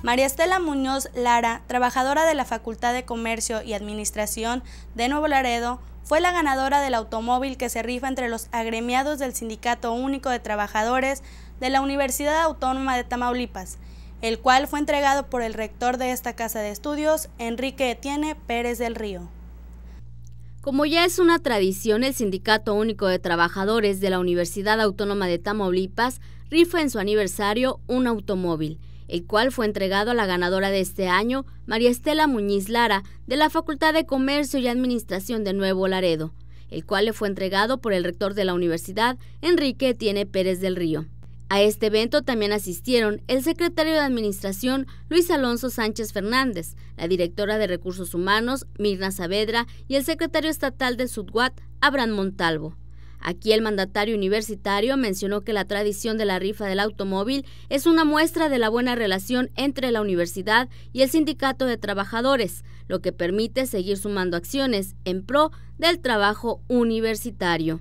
María Estela Muñoz Lara, trabajadora de la Facultad de Comercio y Administración de Nuevo Laredo, fue la ganadora del automóvil que se rifa entre los agremiados del Sindicato Único de Trabajadores de la Universidad Autónoma de Tamaulipas, el cual fue entregado por el rector de esta casa de estudios, Enrique Etienne Pérez del Río. Como ya es una tradición, el Sindicato Único de Trabajadores de la Universidad Autónoma de Tamaulipas rifa en su aniversario un automóvil el cual fue entregado a la ganadora de este año, María Estela Muñiz Lara, de la Facultad de Comercio y Administración de Nuevo Laredo, el cual le fue entregado por el rector de la universidad, Enrique Tiene Pérez del Río. A este evento también asistieron el secretario de Administración Luis Alonso Sánchez Fernández, la directora de Recursos Humanos Mirna Saavedra y el secretario estatal de SUDWAT Abraham Montalvo. Aquí el mandatario universitario mencionó que la tradición de la rifa del automóvil es una muestra de la buena relación entre la universidad y el sindicato de trabajadores, lo que permite seguir sumando acciones en pro del trabajo universitario.